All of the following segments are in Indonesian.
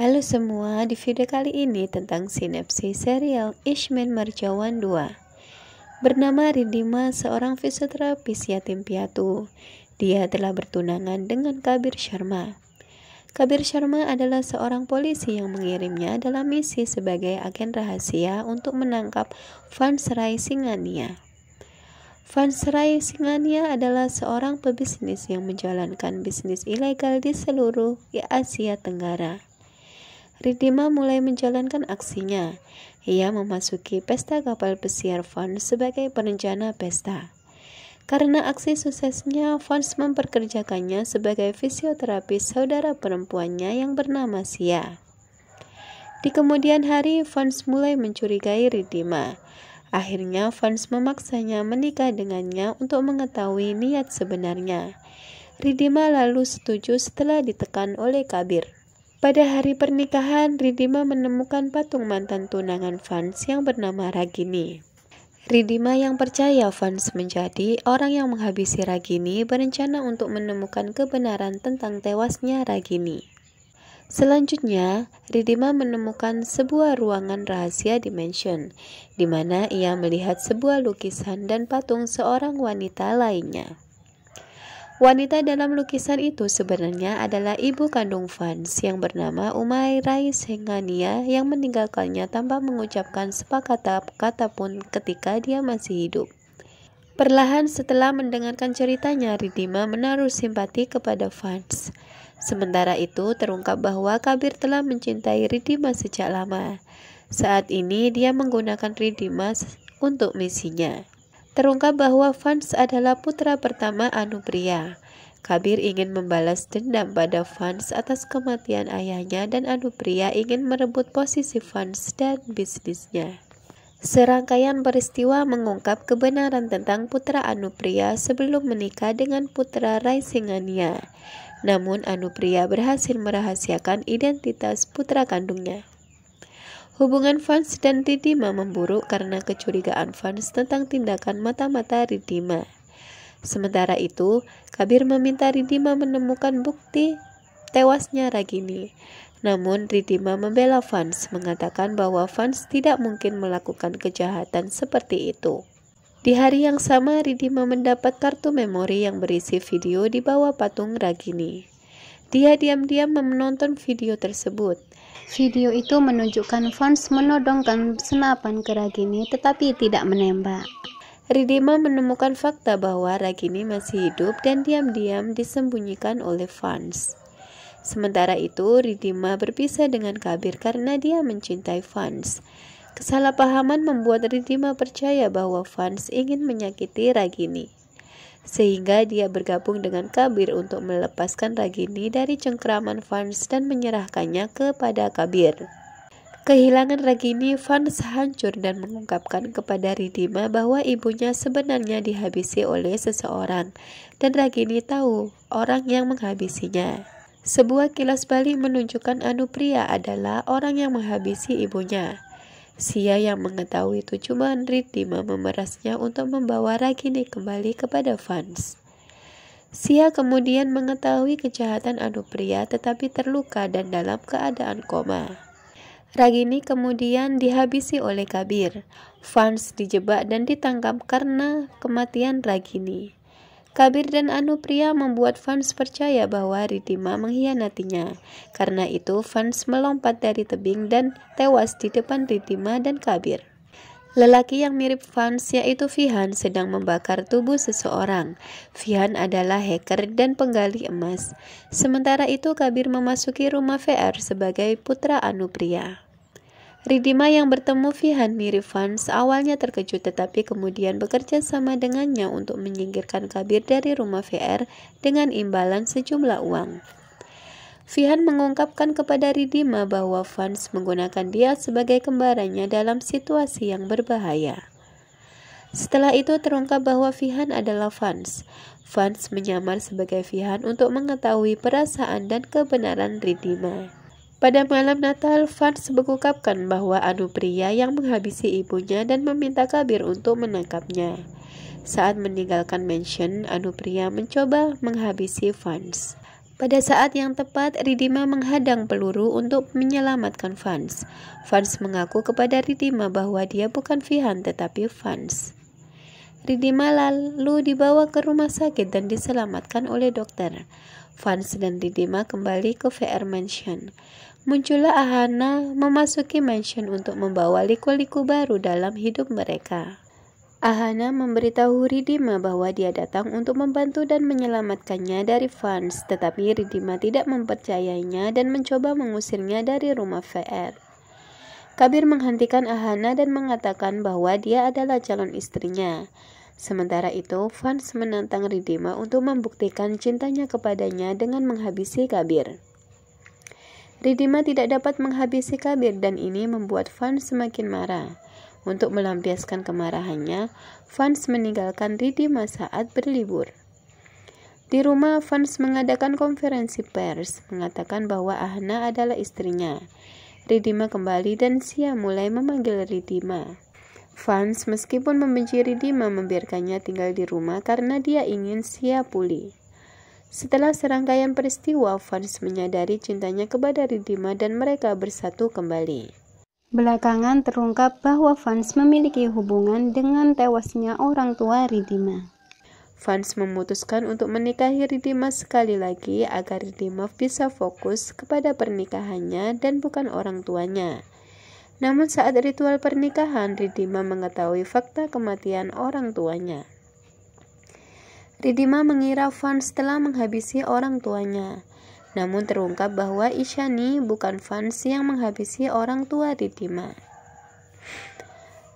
Halo semua, di video kali ini tentang sinopsis serial Ishmael Marjawan 2 Bernama Ridima, seorang fisioterapis yatim piatu Dia telah bertunangan dengan Kabir Sharma Kabir Sharma adalah seorang polisi yang mengirimnya dalam misi sebagai agen rahasia untuk menangkap Vansrai Singania Vansrai Singania adalah seorang pebisnis yang menjalankan bisnis ilegal di seluruh Asia Tenggara Ridima mulai menjalankan aksinya. Ia memasuki pesta kapal pesiar Vans sebagai perencana pesta. Karena aksi suksesnya, Vans memperkerjakannya sebagai fisioterapis saudara perempuannya yang bernama Sia. Di kemudian hari, Fons mulai mencurigai Ridima. Akhirnya, Fons memaksanya menikah dengannya untuk mengetahui niat sebenarnya. Ridima lalu setuju setelah ditekan oleh Kabir. Pada hari pernikahan, Ridima menemukan patung mantan tunangan Vans yang bernama Ragini. Ridima yang percaya Vans menjadi orang yang menghabisi Ragini berencana untuk menemukan kebenaran tentang tewasnya Ragini. Selanjutnya, Ridima menemukan sebuah ruangan rahasia dimension, di mana ia melihat sebuah lukisan dan patung seorang wanita lainnya. Wanita dalam lukisan itu sebenarnya adalah ibu kandung Vans yang bernama Umairai Sengania yang meninggalkannya tanpa mengucapkan sepakat kata pun ketika dia masih hidup. Perlahan setelah mendengarkan ceritanya, Ridima menaruh simpati kepada Vans. Sementara itu, terungkap bahwa Kabir telah mencintai Ridima sejak lama. Saat ini, dia menggunakan Ridima untuk misinya. Terungkap bahwa Vans adalah putra pertama Anupriya. Kabir ingin membalas dendam pada Vans atas kematian ayahnya dan Anupriya ingin merebut posisi Vans dan bisnisnya. Serangkaian peristiwa mengungkap kebenaran tentang putra Anupriya sebelum menikah dengan putra Raisingania. Namun Anupriya berhasil merahasiakan identitas putra kandungnya. Hubungan Vance dan Ridima memburuk karena kecurigaan Vance tentang tindakan mata-mata Ridima. Sementara itu, Kabir meminta Ridima menemukan bukti tewasnya Ragini. Namun Ridima membela Vance mengatakan bahwa Vance tidak mungkin melakukan kejahatan seperti itu. Di hari yang sama, Ridima mendapat kartu memori yang berisi video di bawah patung Ragini. Dia diam-diam menonton video tersebut. Video itu menunjukkan Fons menodongkan senapan ke Ragini tetapi tidak menembak. Ridima menemukan fakta bahwa Ragini masih hidup dan diam-diam disembunyikan oleh Fans. Sementara itu, Ridima berpisah dengan Kabir karena dia mencintai Fans. Kesalahpahaman membuat Ridima percaya bahwa Fans ingin menyakiti Ragini sehingga dia bergabung dengan Kabir untuk melepaskan Ragini dari cengkraman Vans dan menyerahkannya kepada Kabir. Kehilangan Ragini, Vans hancur dan mengungkapkan kepada Ridima bahwa ibunya sebenarnya dihabisi oleh seseorang, dan Ragini tahu orang yang menghabisinya. Sebuah kilas balik menunjukkan Anupriya adalah orang yang menghabisi ibunya. Sia yang mengetahui itu cuma Ritima memerasnya untuk membawa Ragini kembali kepada Vans. Sia kemudian mengetahui kejahatan adu pria tetapi terluka dan dalam keadaan koma. Ragini kemudian dihabisi oleh Kabir. Vans dijebak dan ditangkap karena kematian Ragini. Kabir dan Anupria membuat fans percaya bahwa Ridima mengkhianatinya. Karena itu, fans melompat dari tebing dan tewas di depan Ridima dan Kabir. Lelaki yang mirip fans yaitu Vihan sedang membakar tubuh seseorang. Vihan adalah hacker dan penggali emas. Sementara itu Kabir memasuki rumah VR sebagai putra Anupria. Ridima yang bertemu Fihan Mirifans awalnya terkejut tetapi kemudian bekerja sama dengannya untuk menyingkirkan Kabir dari rumah VR dengan imbalan sejumlah uang. Fihan mengungkapkan kepada Ridima bahwa Fans menggunakan dia sebagai kembarannya dalam situasi yang berbahaya. Setelah itu terungkap bahwa Fihan adalah Fans. Fans menyamar sebagai Fihan untuk mengetahui perasaan dan kebenaran Ridima. Pada malam Natal, Vance mengungkapkan bahwa Anupriya yang menghabisi ibunya dan meminta Kabir untuk menangkapnya. Saat meninggalkan mansion, Anupriya mencoba menghabisi Vance. Pada saat yang tepat, Ridima menghadang peluru untuk menyelamatkan Vance. Vance mengaku kepada Ridima bahwa dia bukan Vihan tetapi Vance. Ridima lalu dibawa ke rumah sakit dan diselamatkan oleh dokter. Vance dan Ridima kembali ke VR Mansion muncullah Ahana memasuki mansion untuk membawa liku-liku baru dalam hidup mereka. Ahana memberitahu Ridima bahwa dia datang untuk membantu dan menyelamatkannya dari fans, tetapi Ridima tidak mempercayainya dan mencoba mengusirnya dari rumah VR. Kabir menghentikan Ahana dan mengatakan bahwa dia adalah calon istrinya. Sementara itu, fans menantang Ridima untuk membuktikan cintanya kepadanya dengan menghabisi Kabir. Ridima tidak dapat menghabisi Kabir dan ini membuat Vans semakin marah. Untuk melampiaskan kemarahannya, Vans meninggalkan Ridima saat berlibur. Di rumah, Vans mengadakan konferensi pers, mengatakan bahwa Ahna adalah istrinya. Ridima kembali dan Sia mulai memanggil Ridima. Vans meskipun membenci Ridima membiarkannya tinggal di rumah karena dia ingin Sia pulih. Setelah serangkaian peristiwa, Fans menyadari cintanya kepada Ridima dan mereka bersatu kembali. Belakangan terungkap bahwa Fans memiliki hubungan dengan tewasnya orang tua Ridima. Fans memutuskan untuk menikahi Ridima sekali lagi agar Ridima bisa fokus kepada pernikahannya dan bukan orang tuanya. Namun saat ritual pernikahan, Ridima mengetahui fakta kematian orang tuanya. Ridima mengira Fans telah menghabisi orang tuanya. Namun terungkap bahwa Ishani bukan Fans yang menghabisi orang tua Ridima.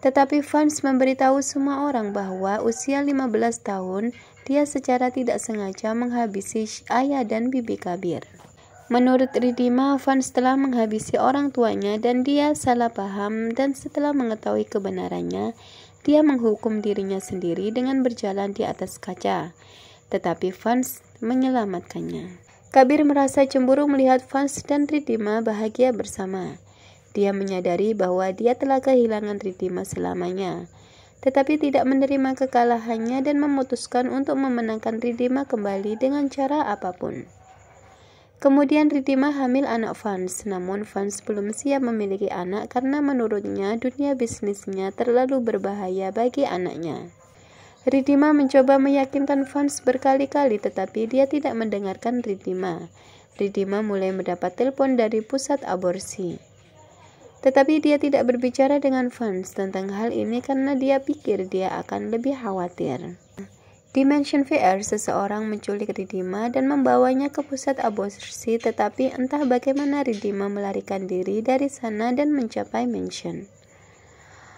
Tetapi Fans memberitahu semua orang bahwa usia 15 tahun, dia secara tidak sengaja menghabisi ayah dan bibi Kabir. Menurut Ridima, Fans telah menghabisi orang tuanya dan dia salah paham dan setelah mengetahui kebenarannya, dia menghukum dirinya sendiri dengan berjalan di atas kaca, tetapi Vance menyelamatkannya. Kabir merasa cemburu melihat Vance dan Ridima bahagia bersama. Dia menyadari bahwa dia telah kehilangan Ridima selamanya, tetapi tidak menerima kekalahannya dan memutuskan untuk memenangkan Ridima kembali dengan cara apapun. Kemudian Ridima hamil anak Vans, namun Vans belum siap memiliki anak karena menurutnya dunia bisnisnya terlalu berbahaya bagi anaknya. Ridima mencoba meyakinkan Vans berkali-kali tetapi dia tidak mendengarkan Ridima. Ridima mulai mendapat telepon dari pusat aborsi. Tetapi dia tidak berbicara dengan Vans tentang hal ini karena dia pikir dia akan lebih khawatir. Dimension VR, seseorang menculik Ridima dan membawanya ke pusat aborsi tetapi entah bagaimana Ridima melarikan diri dari sana dan mencapai mansion.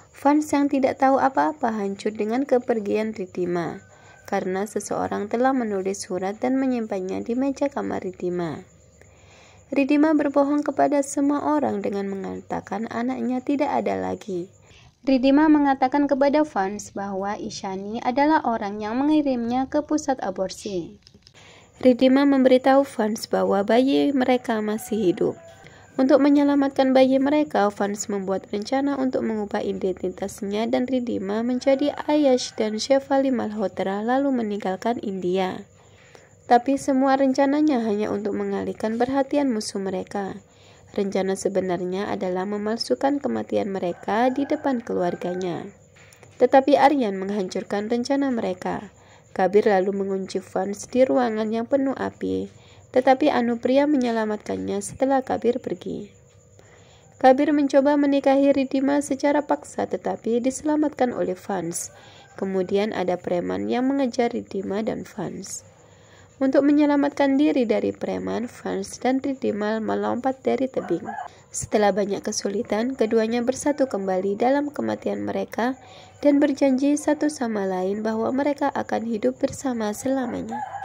Fans yang tidak tahu apa-apa hancur dengan kepergian Ridima karena seseorang telah menulis surat dan menyimpannya di meja kamar Ridima. Ridima berbohong kepada semua orang dengan mengatakan anaknya tidak ada lagi. Ridima mengatakan kepada fans bahwa Ishani adalah orang yang mengirimnya ke pusat aborsi. Ridima memberitahu fans bahwa bayi mereka masih hidup. Untuk menyelamatkan bayi mereka, fans membuat rencana untuk mengubah identitasnya dan Ridima menjadi Ayash dan Shefali Malhotra lalu meninggalkan India. Tapi semua rencananya hanya untuk mengalihkan perhatian musuh mereka. Rencana sebenarnya adalah memalsukan kematian mereka di depan keluarganya. Tetapi Aryan menghancurkan rencana mereka. Kabir lalu mengunci fans di ruangan yang penuh api, tetapi Anupriya menyelamatkannya setelah Kabir pergi. Kabir mencoba menikahi Ridima secara paksa tetapi diselamatkan oleh Fans. Kemudian ada preman yang mengejar Ridima dan Fans. Untuk menyelamatkan diri dari preman, Franz dan Tridimal melompat dari tebing. Setelah banyak kesulitan, keduanya bersatu kembali dalam kematian mereka dan berjanji satu sama lain bahwa mereka akan hidup bersama selamanya.